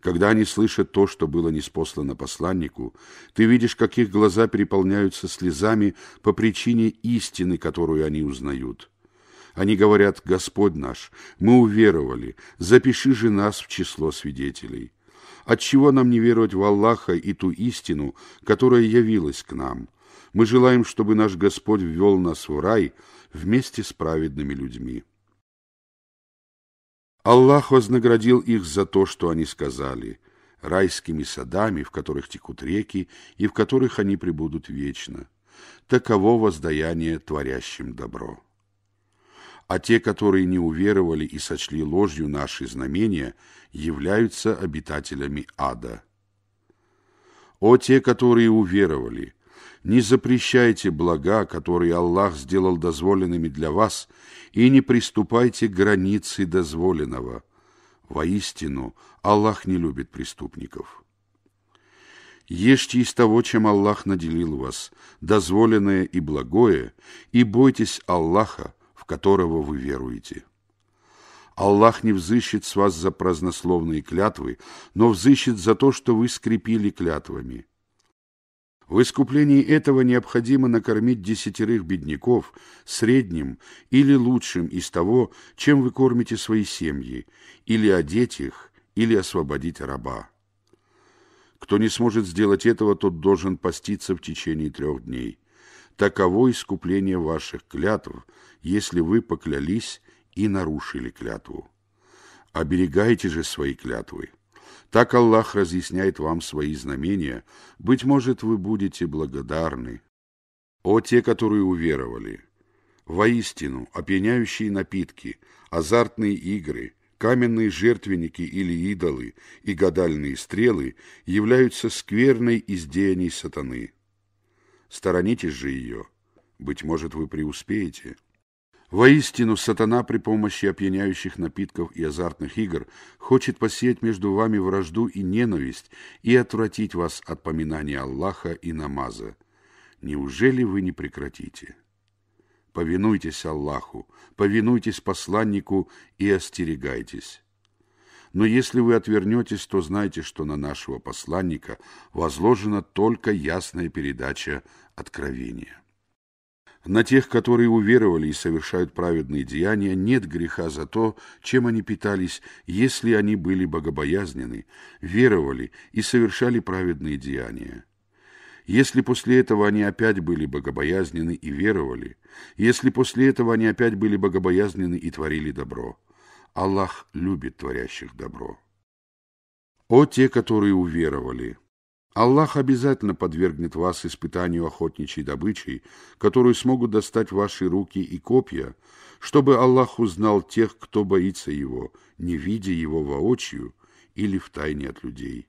Когда они слышат то, что было неспослано посланнику, ты видишь, как их глаза переполняются слезами по причине истины, которую они узнают. Они говорят, «Господь наш, мы уверовали, запиши же нас в число свидетелей». Отчего нам не веровать в Аллаха и ту истину, которая явилась к нам? Мы желаем, чтобы наш Господь ввел нас в рай вместе с праведными людьми. Аллах вознаградил их за то, что они сказали, райскими садами, в которых текут реки, и в которых они пребудут вечно. Таково воздаяние творящим добро. А те, которые не уверовали и сочли ложью наши знамения, являются обитателями ада. О те, которые уверовали – не запрещайте блага, которые Аллах сделал дозволенными для вас, и не приступайте к границе дозволенного. Воистину, Аллах не любит преступников. Ешьте из того, чем Аллах наделил вас, дозволенное и благое, и бойтесь Аллаха, в которого вы веруете. Аллах не взыщет с вас за празднословные клятвы, но взыщет за то, что вы скрепили клятвами – в искуплении этого необходимо накормить десятерых бедняков средним или лучшим из того, чем вы кормите свои семьи, или одеть их, или освободить раба. Кто не сможет сделать этого, тот должен поститься в течение трех дней. Таково искупление ваших клятв, если вы поклялись и нарушили клятву. Оберегайте же свои клятвы. Так Аллах разъясняет вам свои знамения. Быть может, вы будете благодарны. О те, которые уверовали! Воистину, опьяняющие напитки, азартные игры, каменные жертвенники или идолы и гадальные стрелы являются скверной из сатаны. Сторонитесь же ее. Быть может, вы преуспеете. Воистину, сатана при помощи опьяняющих напитков и азартных игр хочет посеять между вами вражду и ненависть и отвратить вас от поминания Аллаха и намаза. Неужели вы не прекратите? Повинуйтесь Аллаху, повинуйтесь посланнику и остерегайтесь. Но если вы отвернетесь, то знайте, что на нашего посланника возложена только ясная передача откровения. На тех, которые уверовали и совершают праведные деяния, нет греха за то, чем они питались, если они были богобоязнены, веровали и совершали праведные деяния. Если после этого они опять были богобоязнены и веровали, если после этого они опять были богобоязнены и творили добро. Аллах любит творящих добро. О те, которые уверовали! Аллах обязательно подвергнет вас испытанию охотничьей добычей, которую смогут достать ваши руки и копья, чтобы Аллах узнал тех, кто боится его, не видя его воочию или в тайне от людей.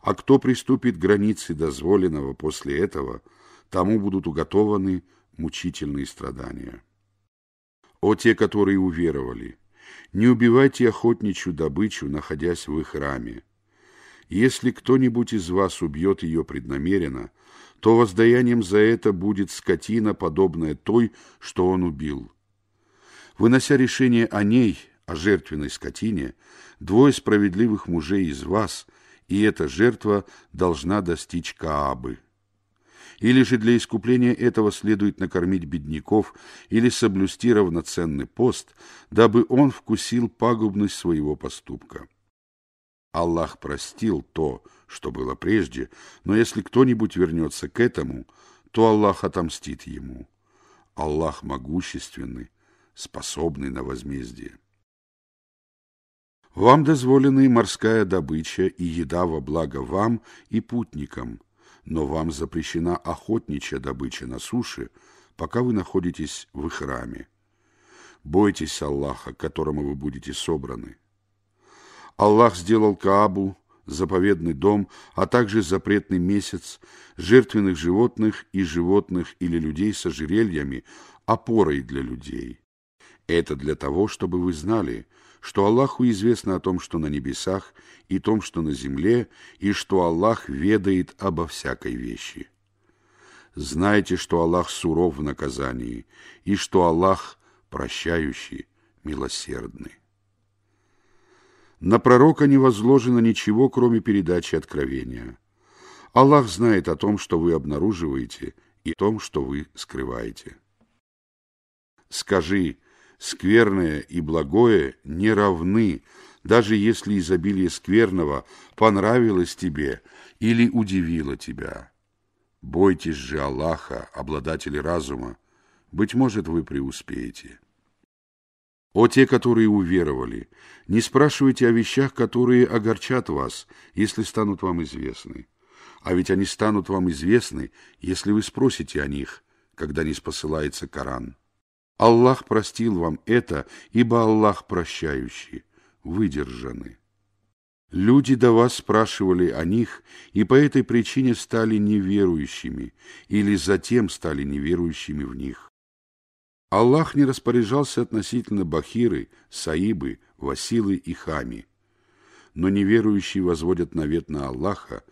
А кто приступит к границе дозволенного после этого, тому будут уготованы мучительные страдания. О те, которые уверовали! Не убивайте охотничью добычу, находясь в их раме, если кто-нибудь из вас убьет ее преднамеренно, то воздаянием за это будет скотина, подобная той, что он убил. Вынося решение о ней, о жертвенной скотине, двое справедливых мужей из вас, и эта жертва должна достичь Каабы. Или же для искупления этого следует накормить бедняков или соблюсти равноценный пост, дабы он вкусил пагубность своего поступка. Аллах простил то, что было прежде, но если кто-нибудь вернется к этому, то Аллах отомстит ему. Аллах могущественный, способный на возмездие. Вам дозволены морская добыча и еда во благо вам и путникам, но вам запрещена охотничья добыча на суше, пока вы находитесь в их храме. Бойтесь Аллаха, к которому вы будете собраны. Аллах сделал Каабу, заповедный дом, а также запретный месяц, жертвенных животных и животных или людей с ожерельями, опорой для людей. Это для того, чтобы вы знали, что Аллаху известно о том, что на небесах, и том, что на земле, и что Аллах ведает обо всякой вещи. Знайте, что Аллах суров в наказании, и что Аллах прощающий, милосердный. На пророка не возложено ничего, кроме передачи откровения. Аллах знает о том, что вы обнаруживаете, и о том, что вы скрываете. Скажи, скверное и благое не равны, даже если изобилие скверного понравилось тебе или удивило тебя. Бойтесь же Аллаха, обладателя разума, быть может, вы преуспеете. «О те, которые уверовали, не спрашивайте о вещах, которые огорчат вас, если станут вам известны. А ведь они станут вам известны, если вы спросите о них, когда не спосылается Коран. Аллах простил вам это, ибо Аллах прощающий, выдержаны. Люди до вас спрашивали о них, и по этой причине стали неверующими, или затем стали неверующими в них. Аллах не распоряжался относительно Бахиры, Саибы, Василы и Хами. Но неверующие возводят навет на Аллаха,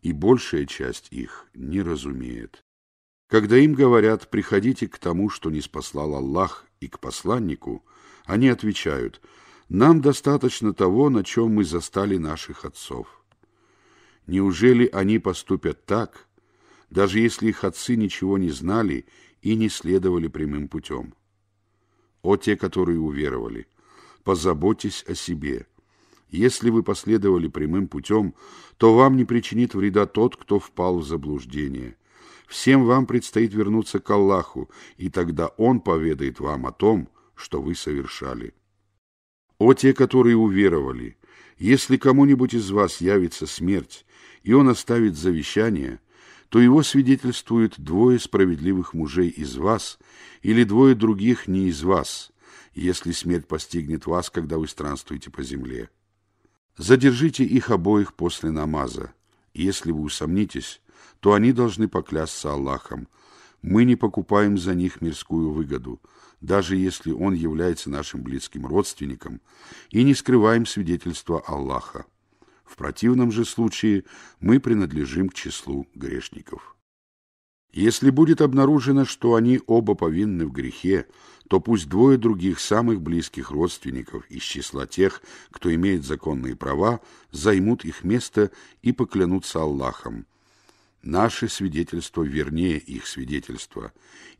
и большая часть их не разумеет. Когда им говорят «приходите к тому, что не спаслал Аллах, и к посланнику», они отвечают «нам достаточно того, на чем мы застали наших отцов». Неужели они поступят так, даже если их отцы ничего не знали и не следовали прямым путем. О те, которые уверовали, позаботьтесь о себе. Если вы последовали прямым путем, то вам не причинит вреда тот, кто впал в заблуждение. Всем вам предстоит вернуться к Аллаху, и тогда Он поведает вам о том, что вы совершали. О те, которые уверовали! Если кому-нибудь из вас явится смерть, и он оставит завещание – то его свидетельствуют двое справедливых мужей из вас или двое других не из вас, если смерть постигнет вас, когда вы странствуете по земле. Задержите их обоих после намаза. Если вы усомнитесь, то они должны поклясться Аллахом. Мы не покупаем за них мирскую выгоду, даже если он является нашим близким родственником, и не скрываем свидетельства Аллаха. В противном же случае мы принадлежим к числу грешников. Если будет обнаружено, что они оба повинны в грехе, то пусть двое других самых близких родственников из числа тех, кто имеет законные права, займут их место и поклянутся Аллахом. Наше свидетельство вернее их свидетельства,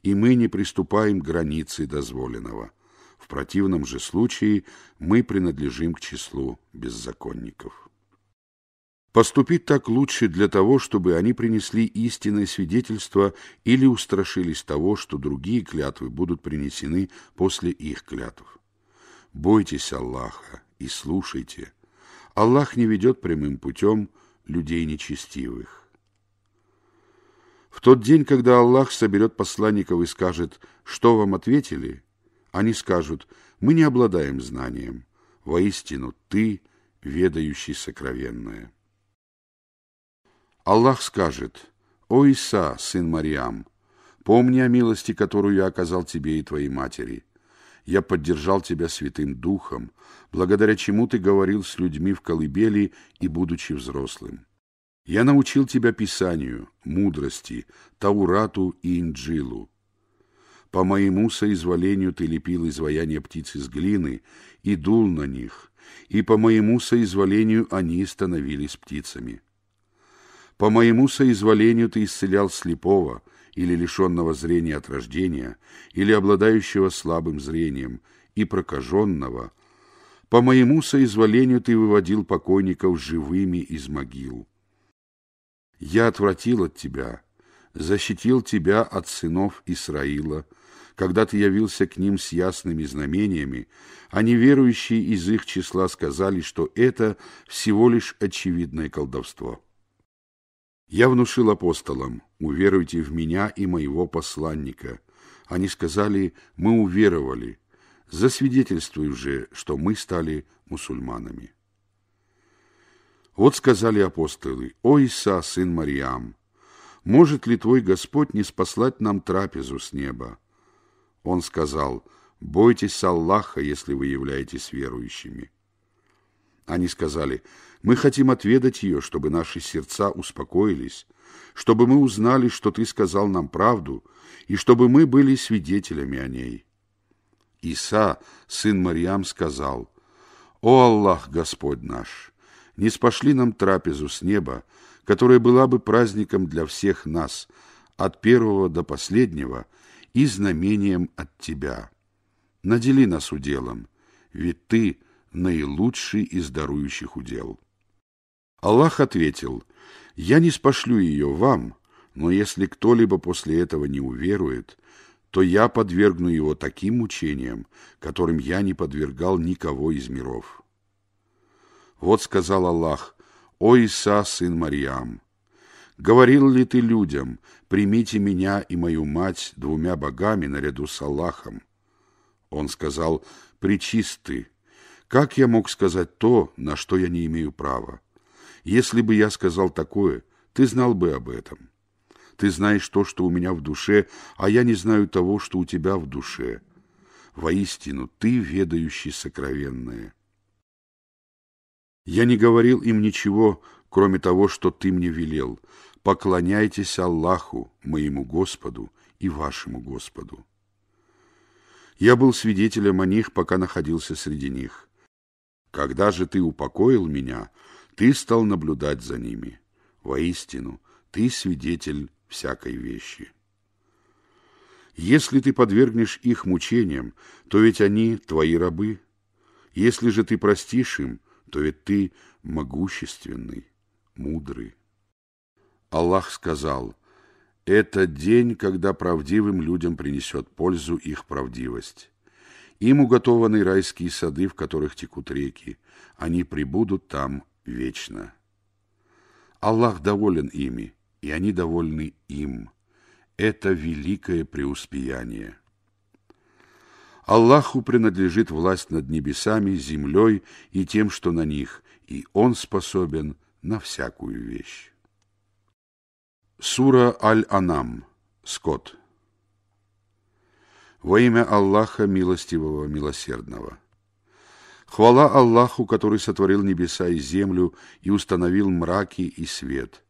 и мы не приступаем к границе дозволенного. В противном же случае мы принадлежим к числу беззаконников. Поступить так лучше для того, чтобы они принесли истинное свидетельство или устрашились того, что другие клятвы будут принесены после их клятв. Бойтесь Аллаха и слушайте. Аллах не ведет прямым путем людей нечестивых. В тот день, когда Аллах соберет посланников и скажет, что вам ответили, они скажут, мы не обладаем знанием, воистину ты, ведающий сокровенное. Аллах скажет, «О Иса, сын Мариам, помни о милости, которую я оказал тебе и твоей матери. Я поддержал тебя святым духом, благодаря чему ты говорил с людьми в колыбели и будучи взрослым. Я научил тебя Писанию, мудрости, Таурату и Инджилу. По моему соизволению ты лепил изваяния птиц из глины и дул на них, и по моему соизволению они становились птицами. По моему соизволению ты исцелял слепого или лишенного зрения от рождения, или обладающего слабым зрением, и прокаженного. По моему соизволению ты выводил покойников живыми из могил. Я отвратил от тебя, защитил тебя от сынов Исраила, когда ты явился к ним с ясными знамениями, а неверующие из их числа сказали, что это всего лишь очевидное колдовство. Я внушил апостолам, уверуйте в меня и моего посланника. Они сказали, мы уверовали, засвидетельствуй же, что мы стали мусульманами. Вот сказали апостолы, «О Иса, сын Мариам, может ли твой Господь не спаслать нам трапезу с неба?» Он сказал, «Бойтесь Аллаха, если вы являетесь верующими». Они сказали, мы хотим отведать ее, чтобы наши сердца успокоились, чтобы мы узнали, что ты сказал нам правду, и чтобы мы были свидетелями о ней. Иса, сын Марьям, сказал, «О Аллах, Господь наш, не спошли нам трапезу с неба, которая была бы праздником для всех нас, от первого до последнего, и знамением от Тебя. Надели нас уделом, ведь Ты — наилучший из дарующих удел. Аллах ответил, «Я не спошлю ее вам, но если кто-либо после этого не уверует, то я подвергну его таким мучениям, которым я не подвергал никого из миров». Вот сказал Аллах, «О Иса, сын Марьям, говорил ли ты людям, примите меня и мою мать двумя богами наряду с Аллахом?» Он сказал, «Причист ты, как я мог сказать то, на что я не имею права? Если бы я сказал такое, ты знал бы об этом. Ты знаешь то, что у меня в душе, а я не знаю того, что у тебя в душе. Воистину, ты ведающий сокровенное. Я не говорил им ничего, кроме того, что ты мне велел. Поклоняйтесь Аллаху, моему Господу, и вашему Господу. Я был свидетелем о них, пока находился среди них. Когда же ты упокоил меня, ты стал наблюдать за ними. Воистину, ты свидетель всякой вещи. Если ты подвергнешь их мучениям, то ведь они твои рабы. Если же ты простишь им, то ведь ты могущественный, мудрый. Аллах сказал, «Это день, когда правдивым людям принесет пользу их правдивость». Им уготованы райские сады, в которых текут реки. Они пребудут там вечно. Аллах доволен ими, и они довольны им. Это великое преуспеяние. Аллаху принадлежит власть над небесами, землей и тем, что на них, и Он способен на всякую вещь. Сура Аль-Анам. Скотт. Во имя Аллаха Милостивого Милосердного. Хвала Аллаху, который сотворил небеса и землю и установил мраки и свет.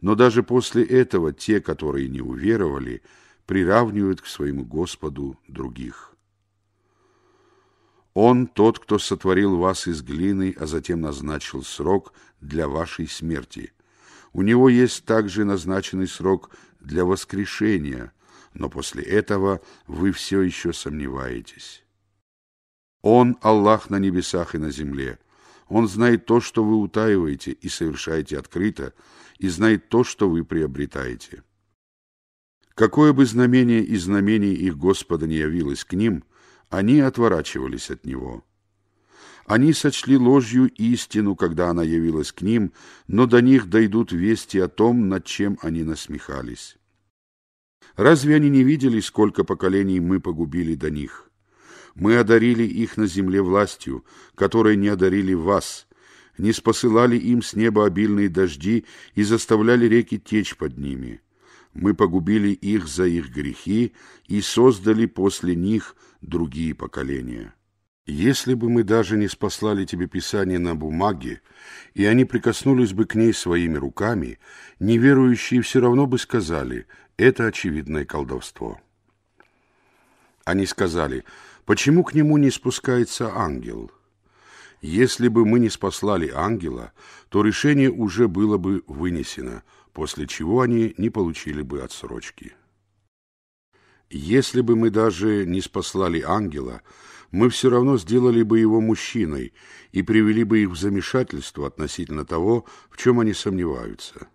Но даже после этого те, которые не уверовали, приравнивают к своему Господу других. Он тот, кто сотворил вас из глины, а затем назначил срок для вашей смерти. У него есть также назначенный срок для воскрешения – но после этого вы все еще сомневаетесь. Он – Аллах на небесах и на земле. Он знает то, что вы утаиваете и совершаете открыто, и знает то, что вы приобретаете. Какое бы знамение и знамений их Господа не явилось к ним, они отворачивались от него. Они сочли ложью истину, когда она явилась к ним, но до них дойдут вести о том, над чем они насмехались. Разве они не видели, сколько поколений мы погубили до них? Мы одарили их на земле властью, которой не одарили вас, не спосылали им с неба обильные дожди и заставляли реки течь под ними. Мы погубили их за их грехи и создали после них другие поколения». Если бы мы даже не спаслали тебе Писание на бумаге, и они прикоснулись бы к ней своими руками, неверующие все равно бы сказали, это очевидное колдовство. Они сказали, почему к нему не спускается ангел? Если бы мы не спаслали ангела, то решение уже было бы вынесено, после чего они не получили бы отсрочки. Если бы мы даже не спаслали ангела, мы все равно сделали бы его мужчиной и привели бы их в замешательство относительно того, в чем они сомневаются.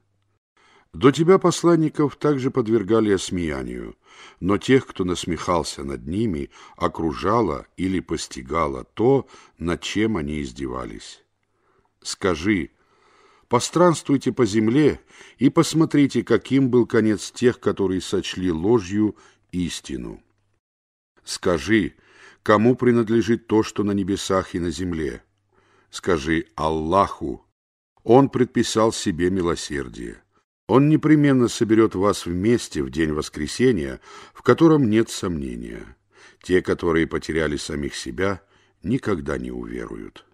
До тебя посланников также подвергали осмеянию, но тех, кто насмехался над ними, окружало или постигало то, над чем они издевались. Скажи, постранствуйте по земле и посмотрите, каким был конец тех, которые сочли ложью истину. Скажи, Кому принадлежит то, что на небесах и на земле? Скажи Аллаху. Он предписал себе милосердие. Он непременно соберет вас вместе в день воскресения, в котором нет сомнения. Те, которые потеряли самих себя, никогда не уверуют.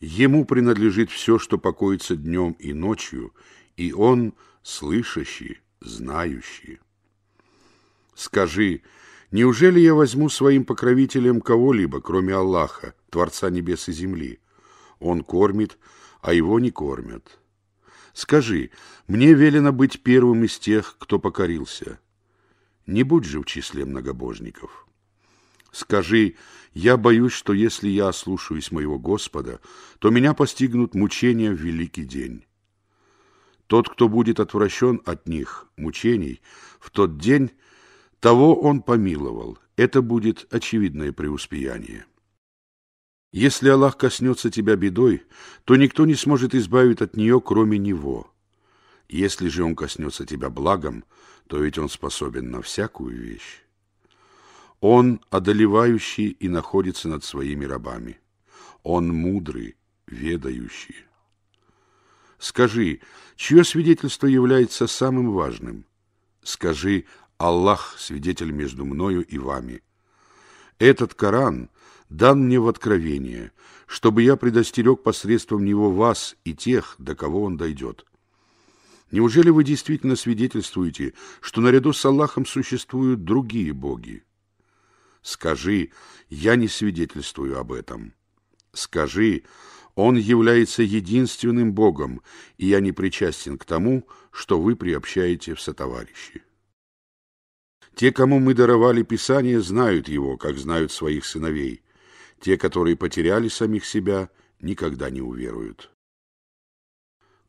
Ему принадлежит все, что покоится днем и ночью, и он слышащий, знающий. Скажи, Неужели я возьму своим покровителем кого-либо, кроме Аллаха, Творца небес и земли? Он кормит, а его не кормят. Скажи, мне велено быть первым из тех, кто покорился. Не будь же в числе многобожников. Скажи, я боюсь, что если я ослушаюсь моего Господа, то меня постигнут мучения в великий день. Тот, кто будет отвращен от них, мучений, в тот день того он помиловал. Это будет очевидное преуспеяние. Если Аллах коснется тебя бедой, то никто не сможет избавить от нее, кроме Него. Если же Он коснется тебя благом, то ведь Он способен на всякую вещь. Он одолевающий и находится над своими рабами. Он мудрый, ведающий. Скажи, чье свидетельство является самым важным? Скажи, Аллах свидетель между мною и вами. Этот Коран дан мне в откровение, чтобы я предостерег посредством него вас и тех, до кого он дойдет. Неужели вы действительно свидетельствуете, что наряду с Аллахом существуют другие боги? Скажи, я не свидетельствую об этом. Скажи, он является единственным Богом, и я не причастен к тому, что вы приобщаете в сотоварищи. Те, кому мы даровали Писание, знают его, как знают своих сыновей. Те, которые потеряли самих себя, никогда не уверуют.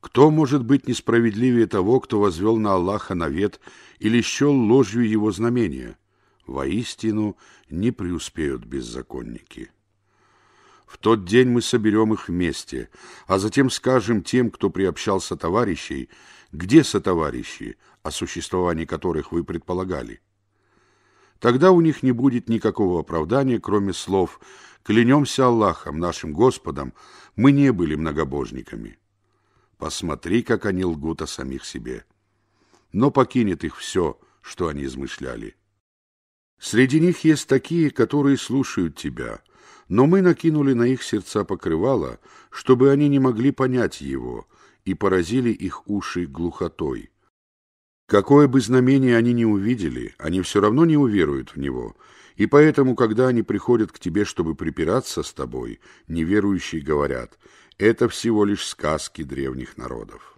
Кто может быть несправедливее того, кто возвел на Аллаха навет или счел ложью его знамения? Воистину не преуспеют беззаконники. В тот день мы соберем их вместе, а затем скажем тем, кто приобщался товарищей, где сотоварищи, о существовании которых вы предполагали. Тогда у них не будет никакого оправдания, кроме слов «Клянемся Аллахом, нашим Господом, мы не были многобожниками». Посмотри, как они лгут о самих себе. Но покинет их все, что они измышляли. Среди них есть такие, которые слушают тебя, но мы накинули на их сердца покрывало, чтобы они не могли понять его, и поразили их уши глухотой. Какое бы знамение они ни увидели, они все равно не уверуют в него, и поэтому, когда они приходят к тебе, чтобы припираться с тобой, неверующие говорят, это всего лишь сказки древних народов.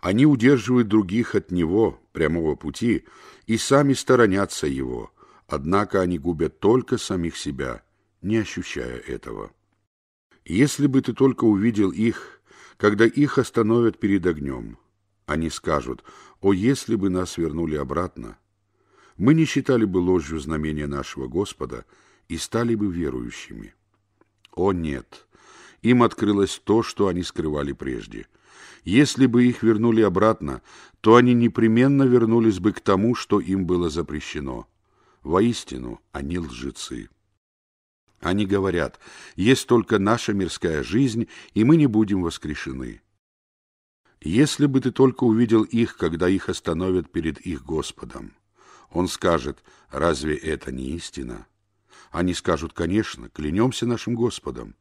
Они удерживают других от него, прямого пути, и сами сторонятся его, однако они губят только самих себя, не ощущая этого. Если бы ты только увидел их, когда их остановят перед огнем, они скажут о, если бы нас вернули обратно! Мы не считали бы ложью знамения нашего Господа и стали бы верующими. О, нет! Им открылось то, что они скрывали прежде. Если бы их вернули обратно, то они непременно вернулись бы к тому, что им было запрещено. Воистину, они лжецы. Они говорят, есть только наша мирская жизнь, и мы не будем воскрешены. Если бы ты только увидел их, когда их остановят перед их Господом. Он скажет, разве это не истина? Они скажут, конечно, клянемся нашим Господом.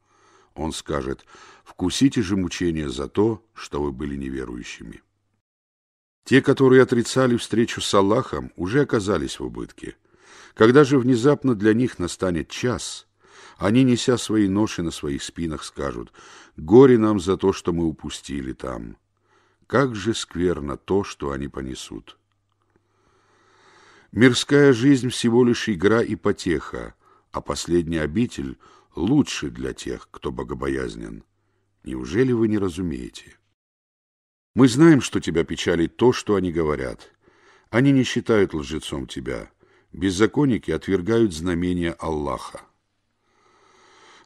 Он скажет, вкусите же мучения за то, что вы были неверующими. Те, которые отрицали встречу с Аллахом, уже оказались в убытке. Когда же внезапно для них настанет час, они, неся свои ноши на своих спинах, скажут, «Горе нам за то, что мы упустили там». Как же скверно то, что они понесут! Мирская жизнь всего лишь игра и потеха, а последний обитель лучше для тех, кто богобоязнен. Неужели вы не разумеете? Мы знаем, что тебя печалит то, что они говорят. Они не считают лжецом тебя. Беззаконники отвергают знамения Аллаха.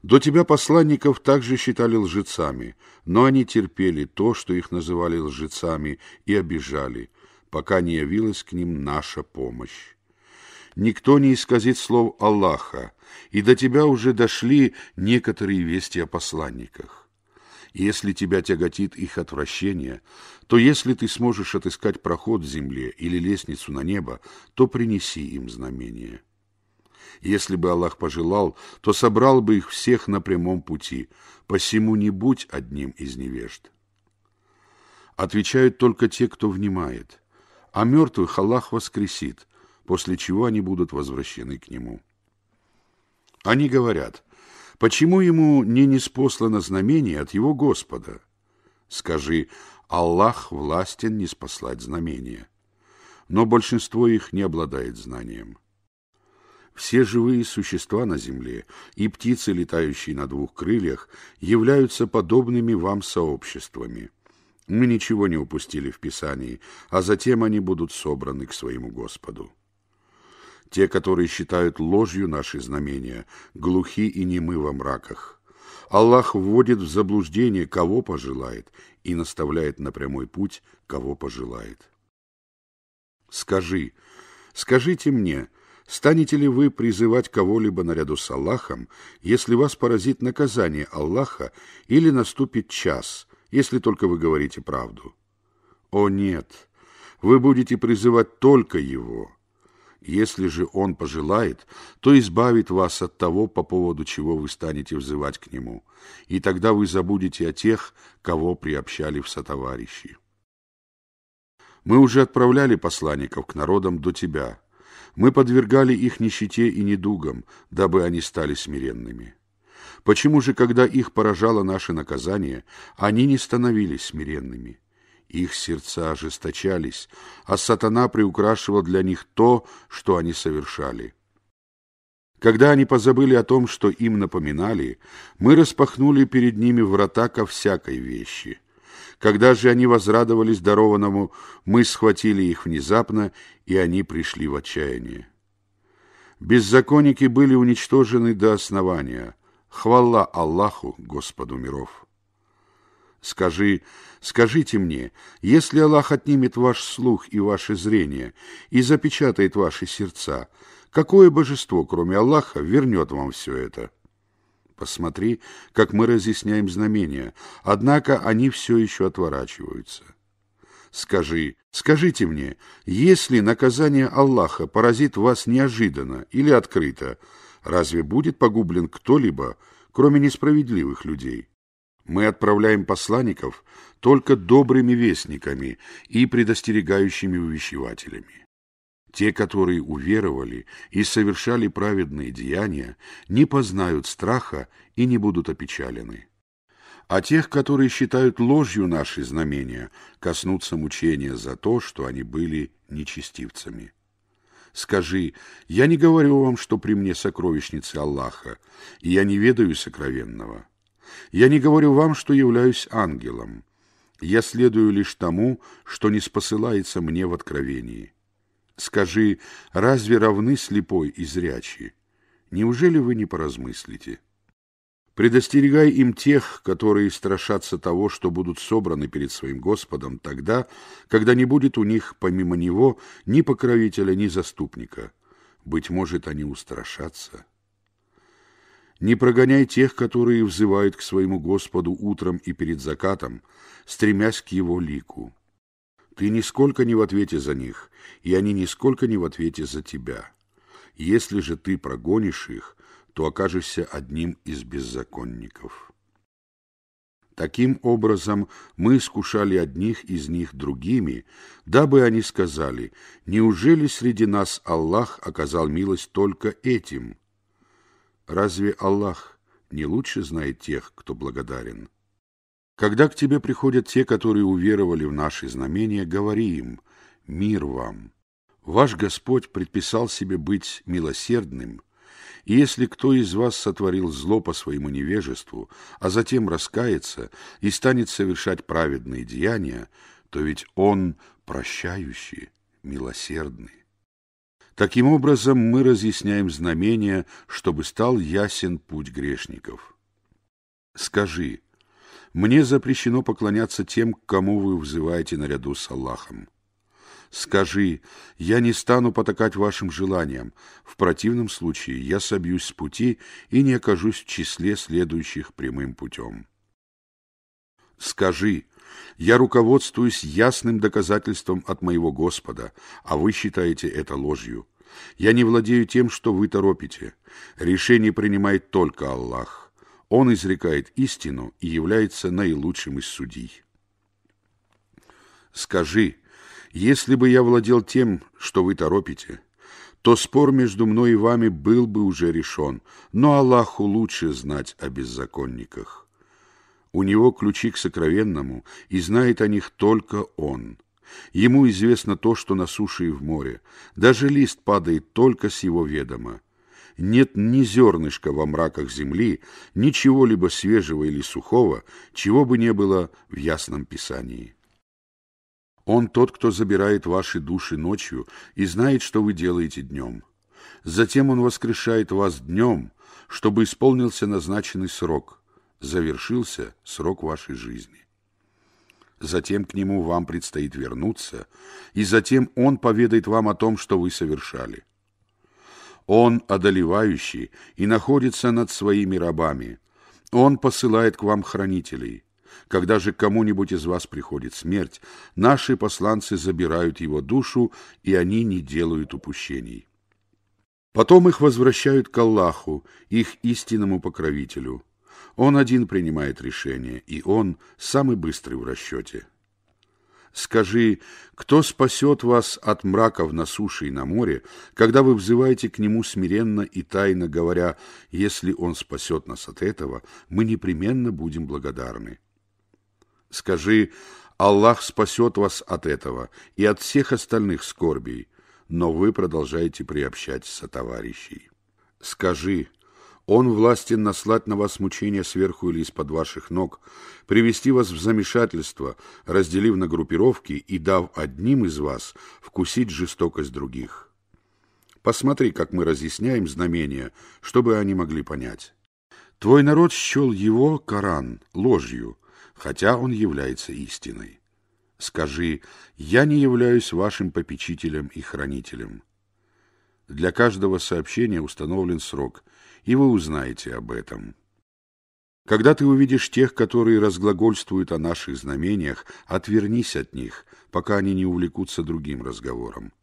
До тебя посланников также считали лжецами, но они терпели то, что их называли лжецами, и обижали, пока не явилась к ним наша помощь. Никто не исказит слов Аллаха, и до тебя уже дошли некоторые вести о посланниках. Если тебя тяготит их отвращение, то если ты сможешь отыскать проход в земле или лестницу на небо, то принеси им знамение. Если бы Аллах пожелал, то собрал бы их всех на прямом пути. Посему не будь одним из невежд. Отвечают только те, кто внимает. А мертвых Аллах воскресит, после чего они будут возвращены к Нему. Они говорят, почему ему не неспослано знамение от его Господа? Скажи, Аллах властен не спаслать знамения. Но большинство их не обладает знанием. Все живые существа на земле и птицы, летающие на двух крыльях, являются подобными вам сообществами. Мы ничего не упустили в Писании, а затем они будут собраны к своему Господу. Те, которые считают ложью наши знамения, глухи и немы во мраках. Аллах вводит в заблуждение, кого пожелает, и наставляет на прямой путь, кого пожелает. Скажи, скажите мне, Станете ли вы призывать кого-либо наряду с Аллахом, если вас поразит наказание Аллаха или наступит час, если только вы говорите правду? О нет, вы будете призывать только Его. Если же Он пожелает, то избавит вас от того, по поводу чего вы станете взывать к Нему, и тогда вы забудете о тех, кого приобщали в сотоварищи. Мы уже отправляли посланников к народам до тебя, мы подвергали их нищете и недугам, дабы они стали смиренными. Почему же, когда их поражало наше наказание, они не становились смиренными? Их сердца ожесточались, а сатана приукрашивал для них то, что они совершали. Когда они позабыли о том, что им напоминали, мы распахнули перед ними врата ко всякой вещи – когда же они возрадовались дарованному, мы схватили их внезапно, и они пришли в отчаяние. Беззаконники были уничтожены до основания. Хвала Аллаху, Господу миров! Скажи, скажите мне, если Аллах отнимет ваш слух и ваше зрение и запечатает ваши сердца, какое божество, кроме Аллаха, вернет вам все это?» посмотри, как мы разъясняем знамения, однако они все еще отворачиваются. Скажи, скажите мне, если наказание Аллаха поразит вас неожиданно или открыто, разве будет погублен кто-либо, кроме несправедливых людей? Мы отправляем посланников только добрыми вестниками и предостерегающими увещевателями. Те, которые уверовали и совершали праведные деяния, не познают страха и не будут опечалены. А тех, которые считают ложью наши знамения, коснутся мучения за то, что они были нечестивцами. Скажи, я не говорю вам, что при мне сокровищницы Аллаха, и я не ведаю сокровенного. Я не говорю вам, что являюсь ангелом. Я следую лишь тому, что не спосылается мне в откровении. Скажи, разве равны слепой и зрячий? Неужели вы не поразмыслите? Предостерегай им тех, которые страшатся того, что будут собраны перед своим Господом тогда, когда не будет у них, помимо Него, ни покровителя, ни заступника. Быть может, они устрашатся. Не прогоняй тех, которые взывают к своему Господу утром и перед закатом, стремясь к Его лику. Ты нисколько не в ответе за них, и они нисколько не в ответе за тебя. Если же ты прогонишь их, то окажешься одним из беззаконников. Таким образом, мы искушали одних из них другими, дабы они сказали, «Неужели среди нас Аллах оказал милость только этим?» Разве Аллах не лучше знает тех, кто благодарен? Когда к тебе приходят те, которые уверовали в наши знамения, говори им «Мир вам». Ваш Господь предписал себе быть милосердным, и если кто из вас сотворил зло по своему невежеству, а затем раскается и станет совершать праведные деяния, то ведь Он прощающий, милосердный. Таким образом мы разъясняем знамения, чтобы стал ясен путь грешников. Скажи – мне запрещено поклоняться тем, к кому вы взываете наряду с Аллахом. Скажи, я не стану потакать вашим желаниям, в противном случае я собьюсь с пути и не окажусь в числе следующих прямым путем. Скажи, я руководствуюсь ясным доказательством от моего Господа, а вы считаете это ложью. Я не владею тем, что вы торопите. Решение принимает только Аллах. Он изрекает истину и является наилучшим из судей. Скажи, если бы я владел тем, что вы торопите, то спор между мной и вами был бы уже решен, но Аллаху лучше знать о беззаконниках. У него ключи к сокровенному, и знает о них только он. Ему известно то, что на суше и в море. Даже лист падает только с его ведома нет ни зернышка во мраках земли, ничего либо свежего или сухого, чего бы не было в ясном писании. Он тот, кто забирает ваши души ночью и знает, что вы делаете днем. Затем он воскрешает вас днем, чтобы исполнился назначенный срок, завершился срок вашей жизни. Затем к нему вам предстоит вернуться, и затем он поведает вам о том, что вы совершали. Он одолевающий и находится над своими рабами. Он посылает к вам хранителей. Когда же кому-нибудь из вас приходит смерть, наши посланцы забирают его душу, и они не делают упущений. Потом их возвращают к Аллаху, их истинному покровителю. Он один принимает решение, и он самый быстрый в расчете. Скажи, кто спасет вас от мраков на суше и на море, когда вы взываете к нему смиренно и тайно, говоря, если он спасет нас от этого, мы непременно будем благодарны. Скажи, Аллах спасет вас от этого и от всех остальных скорбей, но вы продолжаете приобщать сотоварищей. Скажи, он властен наслать на вас мучения сверху или из-под ваших ног, привести вас в замешательство, разделив на группировки и дав одним из вас вкусить жестокость других. Посмотри, как мы разъясняем знамения, чтобы они могли понять. Твой народ счел его, Коран, ложью, хотя он является истиной. Скажи, я не являюсь вашим попечителем и хранителем. Для каждого сообщения установлен срок, и вы узнаете об этом. Когда ты увидишь тех, которые разглагольствуют о наших знамениях, отвернись от них, пока они не увлекутся другим разговором.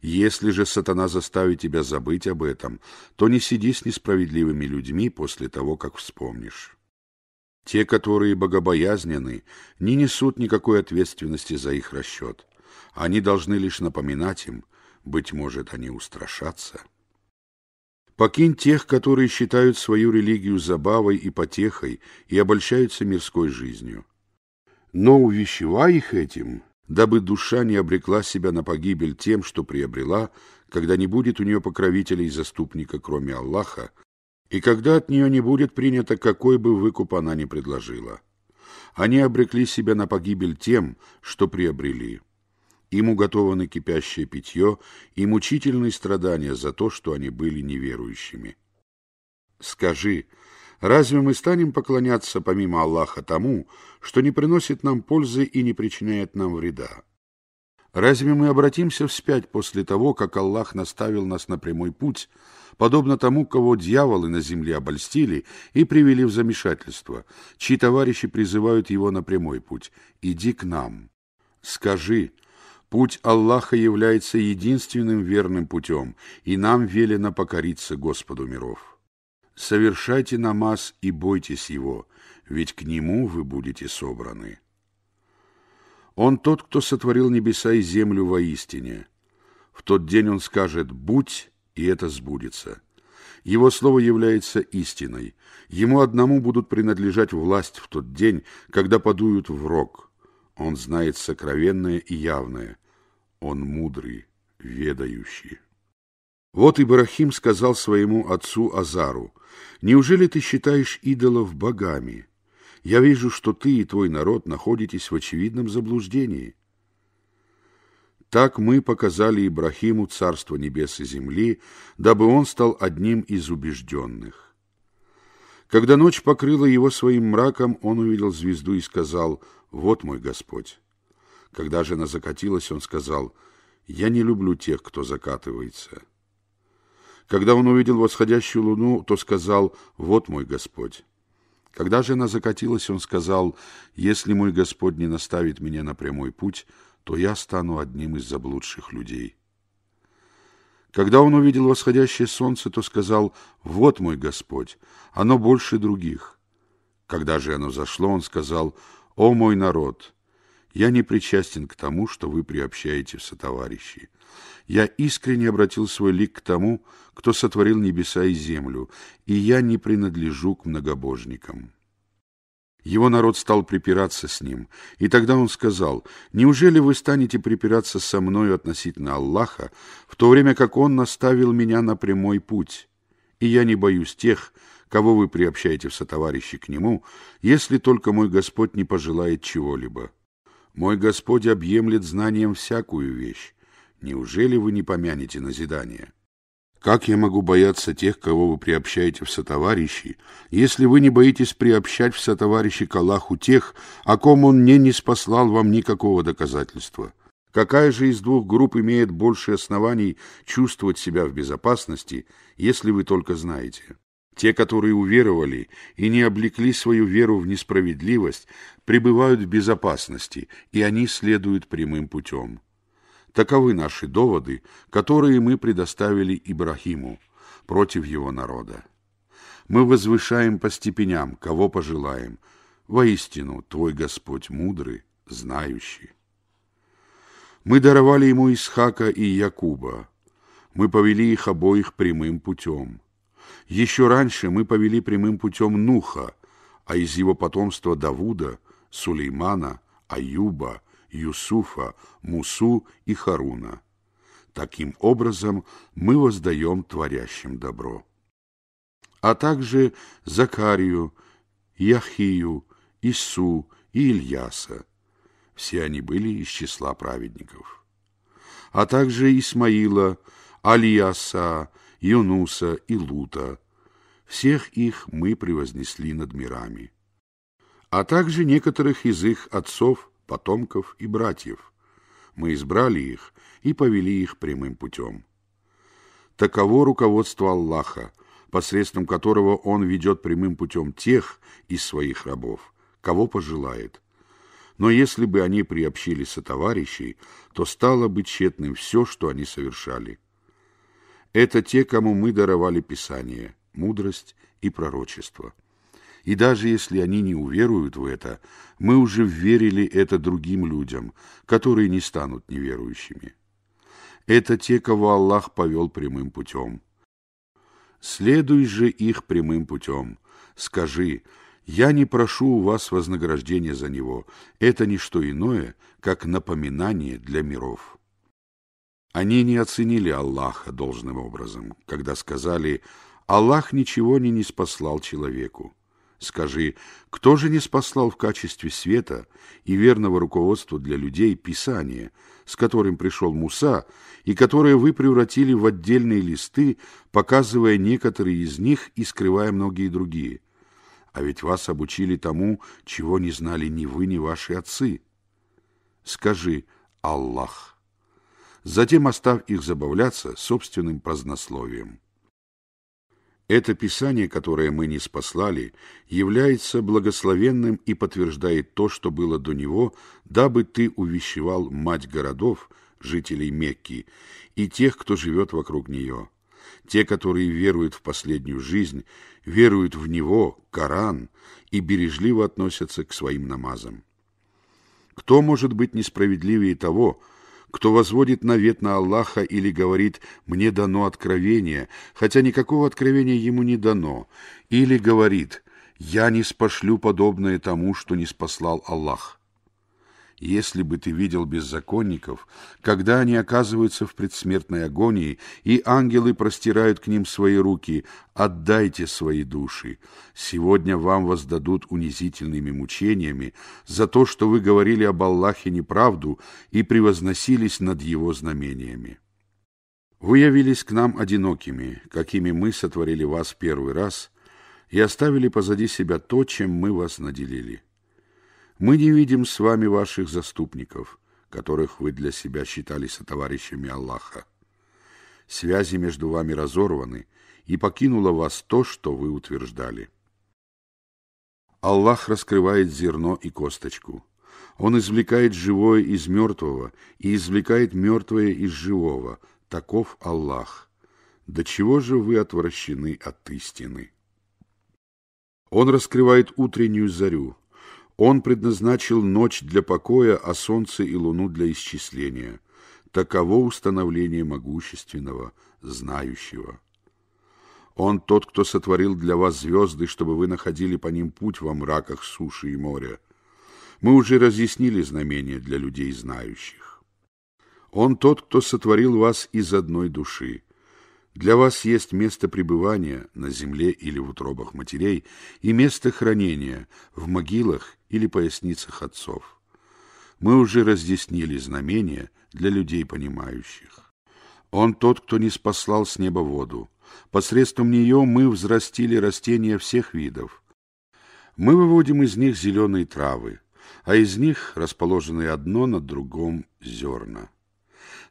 Если же сатана заставит тебя забыть об этом, то не сиди с несправедливыми людьми после того, как вспомнишь. Те, которые богобоязнены, не несут никакой ответственности за их расчет. Они должны лишь напоминать им, быть может, они устрашатся. Покинь тех, которые считают свою религию забавой и потехой и обольщаются мирской жизнью. Но увещевай их этим, дабы душа не обрекла себя на погибель тем, что приобрела, когда не будет у нее покровителя и заступника, кроме Аллаха, и когда от нее не будет принято, какой бы выкуп она ни предложила. Они обрекли себя на погибель тем, что приобрели. Им уготовано кипящее питье и мучительные страдания за то, что они были неверующими. Скажи, разве мы станем поклоняться помимо Аллаха тому, что не приносит нам пользы и не причиняет нам вреда? Разве мы обратимся вспять после того, как Аллах наставил нас на прямой путь, подобно тому, кого дьяволы на земле обольстили и привели в замешательство, чьи товарищи призывают его на прямой путь «иди к нам». Скажи, Путь Аллаха является единственным верным путем, и нам велено покориться Господу миров. Совершайте намаз и бойтесь его, ведь к нему вы будете собраны. Он тот, кто сотворил небеса и землю воистине. В тот день он скажет «Будь», и это сбудется. Его слово является истиной. Ему одному будут принадлежать власть в тот день, когда подуют в рог – он знает сокровенное и явное. Он мудрый, ведающий. Вот Ибрахим сказал своему отцу Азару, «Неужели ты считаешь идолов богами? Я вижу, что ты и твой народ находитесь в очевидном заблуждении». Так мы показали Ибрахиму царство небес и земли, дабы он стал одним из убежденных. Когда ночь покрыла его своим мраком, он увидел звезду и сказал «Вот мой Господь». Когда жена закатилась, он сказал, «Я не люблю тех, кто закатывается». Когда он увидел восходящую луну, то сказал, «Вот мой Господь». Когда жена закатилась, он сказал, «Если мой Господь не наставит меня на прямой путь, то я стану одним из заблудших людей». Когда он увидел восходящее солнце, то сказал, «Вот мой Господь, оно больше других». Когда же оно зашло, он сказал, «О мой народ! Я не причастен к тому, что вы приобщаете в сотоварищи. Я искренне обратил свой лик к тому, кто сотворил небеса и землю, и я не принадлежу к многобожникам». Его народ стал припираться с ним, и тогда он сказал, «Неужели вы станете припираться со мною относительно Аллаха, в то время как он наставил меня на прямой путь? И я не боюсь тех, кого вы приобщаете в сотоварищи к нему, если только мой Господь не пожелает чего-либо. Мой Господь объемлет знанием всякую вещь. Неужели вы не помянете назидание? Как я могу бояться тех, кого вы приобщаете в сотоварищи, если вы не боитесь приобщать в сотоварищи к Аллаху тех, о ком он не не вам никакого доказательства? Какая же из двух групп имеет больше оснований чувствовать себя в безопасности, если вы только знаете? Те, которые уверовали и не облекли свою веру в несправедливость, пребывают в безопасности, и они следуют прямым путем. Таковы наши доводы, которые мы предоставили Ибрахиму против его народа. Мы возвышаем по степеням, кого пожелаем. Воистину, Твой Господь мудрый, знающий. Мы даровали ему Исхака и Якуба. Мы повели их обоих прямым путем. Еще раньше мы повели прямым путем Нуха, а из его потомства Давуда, Сулеймана, Аюба, Юсуфа, Мусу и Харуна. Таким образом мы воздаем творящим добро. А также Закарию, Яхию, Ису и Ильяса. Все они были из числа праведников. А также Исмаила, Алияса, Юнуса и Лута, всех их мы превознесли над мирами. А также некоторых из их отцов, потомков и братьев. Мы избрали их и повели их прямым путем. Таково руководство Аллаха, посредством которого Он ведет прямым путем тех из своих рабов, кого пожелает. Но если бы они приобщились со товарищей, то стало бы тщетным все, что они совершали. Это те, кому мы даровали Писание – мудрость и пророчество. И даже если они не уверуют в это, мы уже верили это другим людям, которые не станут неверующими. Это те, кого Аллах повел прямым путем. Следуй же их прямым путем. Скажи, я не прошу у вас вознаграждения за него. Это не что иное, как напоминание для миров. Они не оценили Аллаха должным образом, когда сказали Аллах ничего не не спаслал человеку. Скажи, кто же не спаслал в качестве света и верного руководства для людей Писание, с которым пришел Муса, и которое вы превратили в отдельные листы, показывая некоторые из них и скрывая многие другие? А ведь вас обучили тому, чего не знали ни вы, ни ваши отцы. Скажи «Аллах». Затем оставь их забавляться собственным празднословием. Это Писание, которое мы не спаслали, является благословенным и подтверждает то, что было до него, дабы ты увещевал мать городов, жителей Мекки, и тех, кто живет вокруг нее. Те, которые веруют в последнюю жизнь, веруют в него, Коран, и бережливо относятся к своим намазам. Кто может быть несправедливее того, кто возводит навет на Аллаха или говорит «мне дано откровение», хотя никакого откровения ему не дано, или говорит «я не спошлю подобное тому, что не спаслал Аллах». Если бы ты видел беззаконников, когда они оказываются в предсмертной агонии, и ангелы простирают к ним свои руки, отдайте свои души. Сегодня вам воздадут унизительными мучениями за то, что вы говорили об Аллахе неправду и превозносились над его знамениями. Вы явились к нам одинокими, какими мы сотворили вас первый раз, и оставили позади себя то, чем мы вас наделили. Мы не видим с вами ваших заступников, которых вы для себя считали сотоварищами Аллаха. Связи между вами разорваны, и покинуло вас то, что вы утверждали. Аллах раскрывает зерно и косточку. Он извлекает живое из мертвого и извлекает мертвое из живого. Таков Аллах. До чего же вы отвращены от истины? Он раскрывает утреннюю зарю, он предназначил ночь для покоя, а солнце и луну для исчисления. Таково установление могущественного, знающего. Он тот, кто сотворил для вас звезды, чтобы вы находили по ним путь во мраках суши и моря. Мы уже разъяснили знамения для людей знающих. Он тот, кто сотворил вас из одной души. Для вас есть место пребывания на земле или в утробах матерей и место хранения в могилах или поясницах отцов. Мы уже разъяснили знамения для людей понимающих. Он тот, кто не спаслал с неба воду. Посредством нее мы взрастили растения всех видов. Мы выводим из них зеленые травы, а из них расположены одно на другом зерна.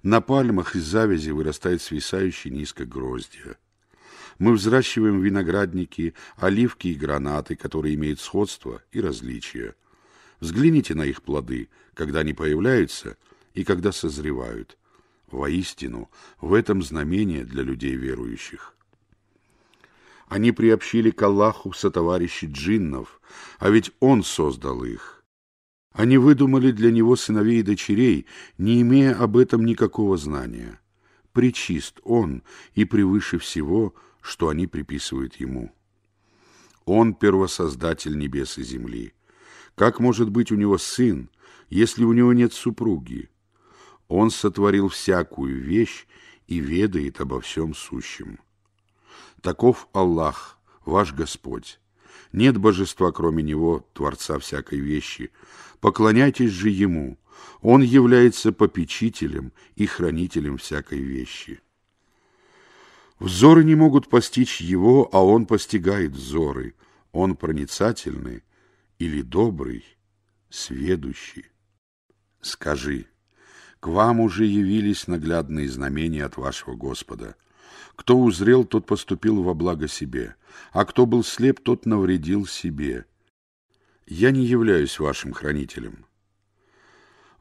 На пальмах из завязи вырастает свисающий низко гроздья. Мы взращиваем виноградники, оливки и гранаты, которые имеют сходство и различия. Взгляните на их плоды, когда они появляются и когда созревают. Воистину, в этом знамение для людей верующих. Они приобщили к Аллаху сотоварищи джиннов, а ведь Он создал их. Они выдумали для него сыновей и дочерей, не имея об этом никакого знания. Причист он и превыше всего, что они приписывают ему. Он первосоздатель небес и земли. Как может быть у него сын, если у него нет супруги? Он сотворил всякую вещь и ведает обо всем сущем. Таков Аллах, ваш Господь. Нет божества, кроме Него, Творца всякой вещи. Поклоняйтесь же Ему. Он является попечителем и хранителем всякой вещи. Взоры не могут постичь Его, а Он постигает взоры. Он проницательный или добрый, сведущий. Скажи, к вам уже явились наглядные знамения от вашего Господа – кто узрел, тот поступил во благо себе, а кто был слеп, тот навредил себе. Я не являюсь вашим хранителем.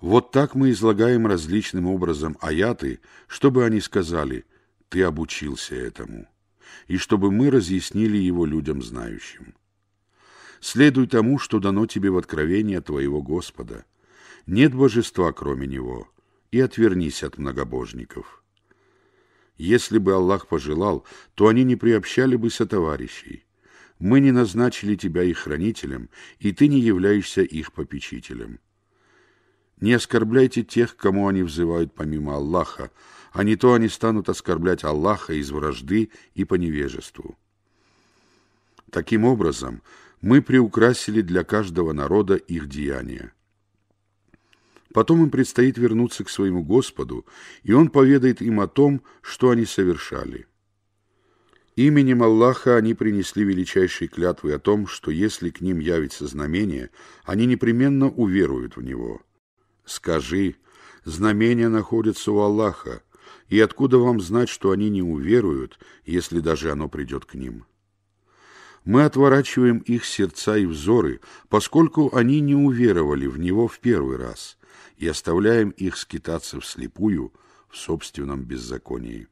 Вот так мы излагаем различным образом аяты, чтобы они сказали «ты обучился этому», и чтобы мы разъяснили его людям знающим. Следуй тому, что дано тебе в откровение твоего Господа. Нет божества, кроме Него, и отвернись от многобожников». Если бы Аллах пожелал, то они не приобщали бы сотоварищей. Мы не назначили тебя их хранителем, и ты не являешься их попечителем. Не оскорбляйте тех, кому они взывают помимо Аллаха, а не то они станут оскорблять Аллаха из вражды и по невежеству. Таким образом, мы приукрасили для каждого народа их деяния. Потом им предстоит вернуться к своему Господу, и Он поведает им о том, что они совершали. Именем Аллаха они принесли величайшие клятвы о том, что если к ним явится знамение, они непременно уверуют в него. Скажи, знамения находятся у Аллаха, и откуда вам знать, что они не уверуют, если даже оно придет к ним? Мы отворачиваем их сердца и взоры, поскольку они не уверовали в него в первый раз – и оставляем их скитаться вслепую в собственном беззаконии.